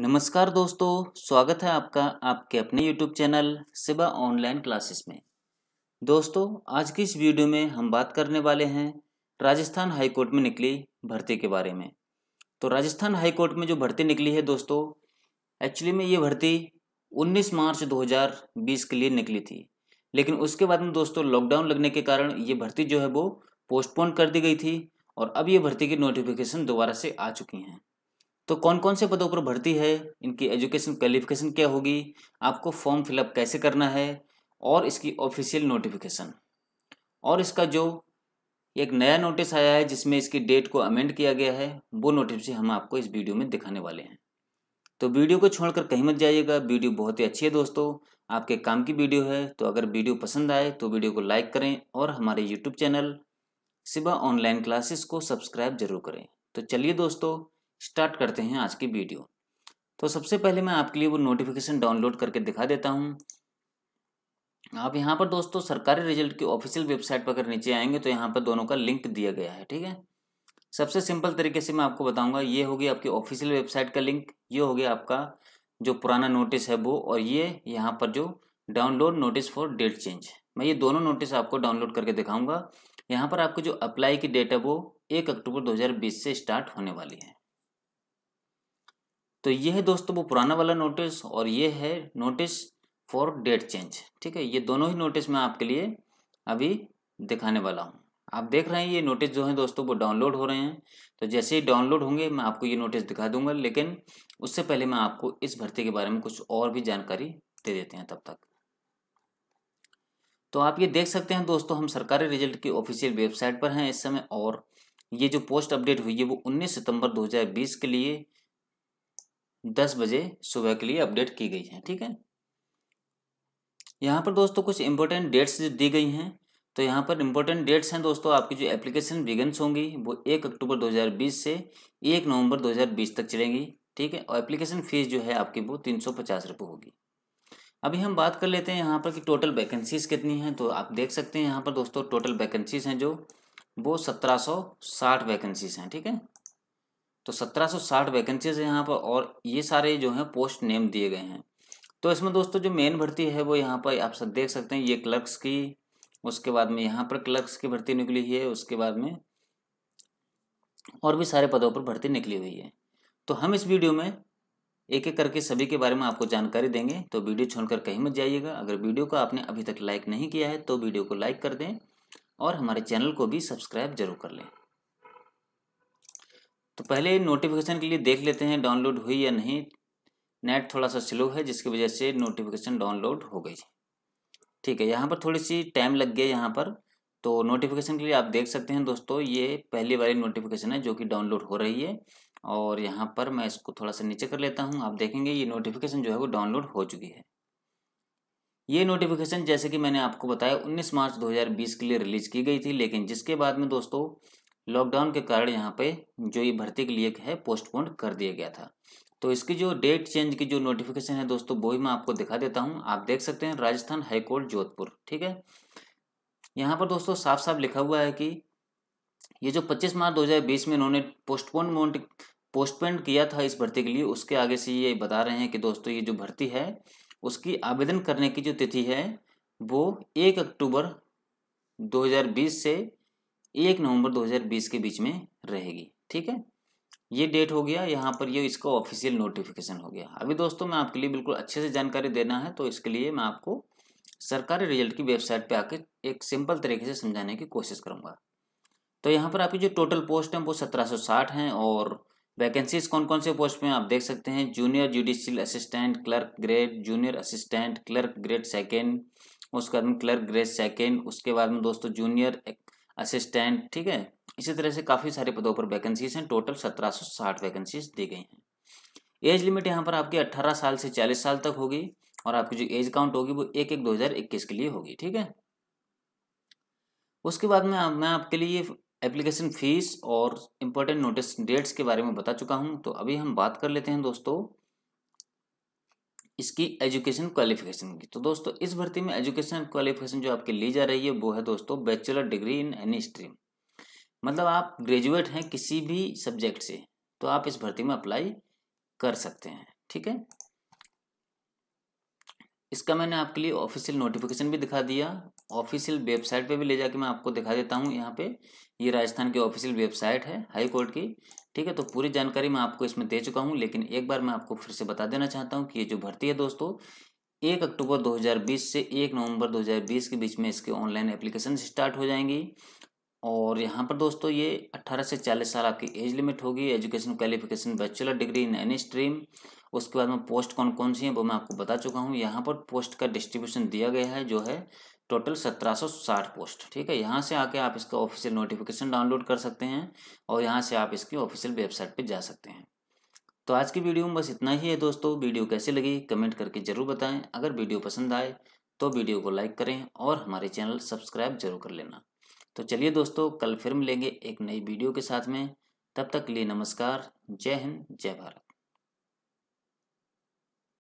नमस्कार दोस्तों स्वागत है आपका आपके अपने YouTube channel Siba online classes में दोस्तों आज की इस वीडियो में हम बात करने वाले हैं राजस्थान हाई कोर्ट में निकली भर्ती के बारे में तो राजस्थान हाई कोर्ट में जो भर्ती निकली है दोस्तों एक्चुअली में ये भर्ती 19 मार्च 2020 के लिए निकली थी लेकिन उसके बाद में दोस्तों लॉकडाउन लगने के कारण ये भर्ती जो है वो पोस्टपोन कर दी गई थी और अब ये भर्ती की नोटिफिकेशन दोबारा से आ चुकी हैं तो कौन कौन से पदों पर भर्ती है इनकी एजुकेशन क्वालिफिकेशन क्या होगी आपको फॉर्म फिलअप कैसे करना है और इसकी ऑफिशियल नोटिफिकेशन और इसका जो एक नया नोटिस आया है जिसमें इसकी डेट को अमेंड किया गया है वो नोटिस हम आपको इस वीडियो में दिखाने वाले हैं तो वीडियो को छोड़कर कहीं मत जाइएगा वीडियो बहुत ही अच्छी है दोस्तों आपके काम की वीडियो है तो अगर वीडियो पसंद आए तो वीडियो को लाइक करें और हमारे YouTube channel Siba online classes को सब्सक्राइब जरूर करें तो चलिए दोस्तों स्टार्ट करते हैं आज की वीडियो तो सबसे पहले मैं आपके लिए वो नोटिफिकेशन डाउनलोड करके दिखा देता हूँ आप यहाँ पर दोस्तों सरकारी रिजल्ट की ऑफिशियल वेबसाइट पर अगर नीचे आएंगे तो यहाँ पर दोनों का लिंक दिया गया है ठीक है सबसे सिंपल तरीके से मैं आपको बताऊंगा ये होगी आपकी ऑफिशियल वेबसाइट का लिंक ये हो गया आपका जो पुराना नोटिस है वो और ये यहाँ पर जो download notice for date change मैं ये दोनों नोटिस आपको डाउनलोड करके दिखाऊंगा यहाँ पर आपको जो अप्लाई की डेट है वो एक अक्टूबर 2020 से स्टार्ट होने वाली है तो ये है दोस्तों वो पुराना वाला नोटिस और ये है नोटिस फॉर डेट चेंज ठीक है ये दोनों ही नोटिस मैं आपके लिए अभी दिखाने वाला हूँ आप देख रहे हैं ये नोटिस जो है दोस्तों वो डाउनलोड हो रहे हैं तो जैसे ही डाउनलोड होंगे मैं आपको ये नोटिस दिखा दूंगा लेकिन उससे पहले मैं आपको इस भर्ती के बारे में कुछ और भी जानकारी दे देते हैं तब तक तो आप ये देख सकते हैं दोस्तों हम सरकारी रिजल्ट की ऑफिशियल वेबसाइट पर हैं इस समय और ये जो पोस्ट अपडेट हुई है वो 19 सितंबर 2020 के लिए दस बजे सुबह के लिए अपडेट की गई है ठीक है यहाँ पर दोस्तों कुछ इंपॉर्टेंट डेट्स दी गई हैं तो यहाँ पर इंपॉर्टेंट डेट्स हैं दोस्तों आपकी जो एप्लीकेशन बिगन्स होंगी वो एक अक्टूबर 2020 से एक नवंबर 2020 तक चलेंगी ठीक है और एप्लीकेशन फ़ीस जो है आपकी वो तीन सौ पचास होगी अभी हम बात कर लेते हैं यहाँ पर कि टोटल वैकेंसीज़ कितनी हैं तो आप देख सकते हैं यहाँ पर दोस्तों टोटल वैकेंसीज़ हैं जो वो सत्रह सौ साठ वैकेंसीज़ हैं ठीक है तो 1760 वैकेंसीज यहाँ पर और ये सारे जो हैं पोस्ट नेम दिए गए हैं तो इसमें दोस्तों जो मेन भर्ती है वो यहाँ पर आप सब देख सकते हैं ये क्लर्क्स की उसके बाद में यहाँ पर क्लर्क्स की भर्ती निकली है उसके बाद में और भी सारे पदों पर भर्ती निकली हुई है तो हम इस वीडियो में एक एक करके सभी के बारे में आपको जानकारी देंगे तो वीडियो छोड़कर कहीं मत जाइएगा अगर वीडियो को आपने अभी तक लाइक नहीं किया है तो वीडियो को लाइक कर दें और हमारे चैनल को भी सब्सक्राइब जरूर कर लें तो पहले नोटिफिकेशन के लिए देख लेते हैं डाउनलोड हुई या नहीं नेट थोड़ा सा स्लो है जिसकी वजह से नोटिफिकेशन डाउनलोड हो गई ठीक है यहाँ पर थोड़ी सी टाइम लग गया यहाँ पर तो नोटिफिकेशन के लिए आप देख सकते हैं दोस्तों ये पहली बारी नोटिफिकेशन है जो कि डाउनलोड हो रही है और यहाँ पर मैं इसको थोड़ा सा नीचे कर लेता हूँ आप देखेंगे ये नोटिफिकेशन जो है वो डाउनलोड हो चुकी है ये नोटिफिकेशन जैसे कि मैंने आपको बताया 19 मार्च 2020 के लिए रिलीज़ की गई थी लेकिन जिसके बाद में दोस्तों लॉकडाउन के कारण यहाँ पे जो ये भर्ती के लिए है पोस्टपोन कर दिया गया था तो इसकी जो डेट चेंज की जो नोटिफिकेशन है दोस्तों वो ही मैं आपको दिखा देता हूँ आप देख सकते हैं राजस्थान हाईकोर्ट जोधपुर ठीक है यहाँ पर दोस्तों साफ साफ लिखा हुआ है कि ये जो 25 मार्च 2020 में इन्होंने मोन्ट पोस्टपोन किया था इस भर्ती के लिए उसके आगे से ये बता रहे हैं कि दोस्तों ये जो भर्ती है उसकी आवेदन करने की जो तिथि है वो एक अक्टूबर 2020 से एक नवंबर 2020 के बीच में रहेगी ठीक है ये डेट हो गया यहाँ पर ये इसका ऑफिशियल नोटिफिकेशन हो गया अभी दोस्तों मैं आपके लिए बिल्कुल अच्छे से जानकारी देना है तो इसके लिए मैं आपको सरकारी रिजल्ट की वेबसाइट पे आके एक सिंपल तरीके से समझाने की कोशिश करूँगा तो यहाँ पर आपकी जो टोटल पोस्ट हैं वो सत्रह साठ हैं और वैकेंसीज कौन कौन से पोस्ट में आप देख सकते हैं junior judicial assistant clerk grade junior assistant clerk grade second उसके बाद में क्लर्क ग्रेड सेकेंड उसके बाद में दोस्तों जूनियर असिस्टेंट ठीक है इसी तरह से काफ़ी सारे पदों पर वैकेंसीज हैं टोटल सत्रह सौ साठ वैकेंसीज दी गई हैं एज लिमिट यहाँ पर आपकी अट्ठारह साल से चालीस साल तक होगी और आपकी जो एज काउंट होगी वो एक एक दो हज़ार इक्कीस के लिए होगी ठीक है उसके बाद में आप, मैं आपके लिए एप्लीकेशन फीस और इम्पोर्टेंट नोटिस डेट्स के बारे में बता चुका हूँ तो अभी हम बात कर लेते हैं दोस्तों इसकी एजुकेशन क्वालिफिकेशन की तो दोस्तों इस भर्ती में एजुकेशन क्वालिफिकेशन जो आपके ली जा रही है वो है दोस्तों bachelor degree in any stream मतलब आप ग्रेजुएट हैं किसी भी सब्जेक्ट से तो आप इस भर्ती में अप्लाई कर सकते हैं ठीक है इसका मैंने आपके लिए ऑफिशियल नोटिफिकेशन भी दिखा दिया ऑफिशियल वेबसाइट पे भी ले जाके मैं आपको दिखा देता हूँ यहाँ पे ये यह राजस्थान की ऑफिशियल वेबसाइट है हाई कोर्ट की ठीक है तो पूरी जानकारी मैं आपको इसमें दे चुका हूँ लेकिन एक बार मैं आपको फिर से बता देना चाहता हूँ कि ये जो भर्ती है दोस्तों एक अक्टूबर 2020 से एक नवंबर 2020 के बीच में इसके ऑनलाइन एप्लीकेशन स्टार्ट हो जाएंगी और यहाँ पर दोस्तों ये 18 से 40 साल आपकी एज लिमिट होगी education qualification bachelor degree in any stream उसके बाद में पोस्ट कौन कौन सी है वो मैं आपको बता चुका हूँ यहाँ पर पोस्ट का डिस्ट्रीब्यूशन दिया गया है जो है टोटल 1760 पोस्ट ठीक है यहाँ से आके आप इसका ऑफिशियल नोटिफिकेशन डाउनलोड कर सकते हैं और यहाँ से आप इसकी ऑफिशियल वेबसाइट पर जा सकते हैं तो आज की वीडियो में बस इतना ही है दोस्तों वीडियो कैसी लगी कमेंट करके ज़रूर बताएं अगर वीडियो पसंद आए तो वीडियो को लाइक करें और हमारे चैनल सब्सक्राइब जरूर कर लेना तो चलिए दोस्तों कल फिर मिलेंगे एक नई वीडियो के साथ में तब तक लिए नमस्कार जय हिंद जय भारत